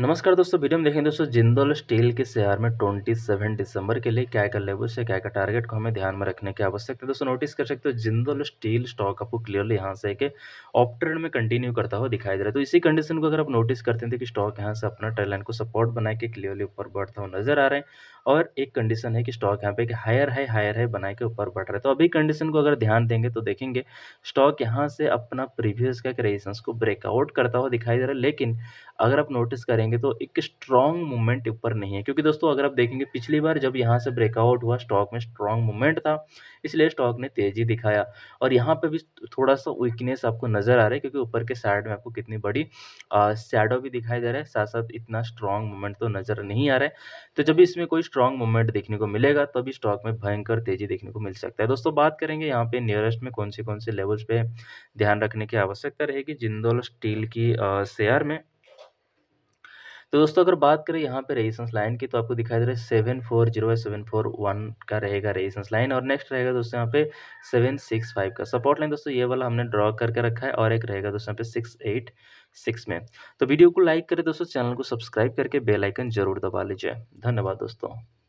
नमस्कार दोस्तों वीडियो में देखेंगे दोस्तों जिंदल स्टील के शेयर में 27 दिसंबर के लिए क्या क्या लेवल से क्या क्या टारगेट को हमें ध्यान में रखने की आवश्यकता है दोस्तों नोटिस कर सकते हो जिंदल स्टील स्टॉक आपको क्लियरली यहाँ से एक ऑप में कंटिन्यू करता हुआ दिखाई दे रहा है तो इसी कंडीशन को अगर आप नोटिस करते हैं कि स्टॉक यहाँ से अपना ट्रेलाइन को सपोर्ट बना के क्लियरली ऊपर बढ़ता हुआ नजर आ रहे हैं और एक कंडीशन है कि स्टॉक यहाँ पे एक हायर है हायर है बना के ऊपर बढ़ रहा है तो अभी कंडीशन को अगर ध्यान देंगे तो देखेंगे स्टॉक यहाँ से अपना प्रीवियस का क्रेजेंस को ब्रेकआउट करता हुआ दिखाई दे रहा है लेकिन अगर आप नोटिस करेंगे तो एक स्ट्रॉन्ग मूवमेंट ऊपर नहीं है क्योंकि दोस्तों अगर आप देखेंगे पिछली बार जब यहाँ से ब्रेकआउट हुआ स्टॉक में स्ट्रॉन्ग मूवमेंट था इसलिए स्टॉक ने तेज़ी दिखाया और यहाँ पर भी थोड़ा सा वीकनेस आपको नज़र आ रहा है क्योंकि ऊपर के साइड में आपको कितनी बड़ी सैडो भी दिखाई दे रहा है साथ साथ इतना स्ट्रॉन्ग मूवमेंट तो नज़र नहीं आ रहा है तो जब इसमें कोई स्ट्रॉन्ग मूवमेंट देखने को मिलेगा तभी स्टॉक में भयंकर तेज़ी देखने को मिल सकता है दोस्तों बात करेंगे यहाँ पे नियरेस्ट में कौन से कौन से लेवल्स पे ध्यान रखने की आवश्यकता रहेगी जिंदौल स्टील की शेयर में तो दोस्तों अगर बात करें यहाँ पे रेजिस्टेंस लाइन की तो आपको दिखाई दे रहा है seven four zero seven four one का रहेगा रेजिस्टेंस लाइन और नेक्स्ट रहेगा दोस्तों यहाँ पे सेवन सिक्स फाइव का सपोर्ट लाइन दोस्तों ये वाला हमने ड्रॉ करके रखा है और एक रहेगा दोस्तों यहाँ पे सिक्स एट सिक्स में तो वीडियो को लाइक करें दोस्तों चैनल को सब्सक्राइब करके बेलाइकन जरूर दबा लीजिए धन्यवाद दोस्तों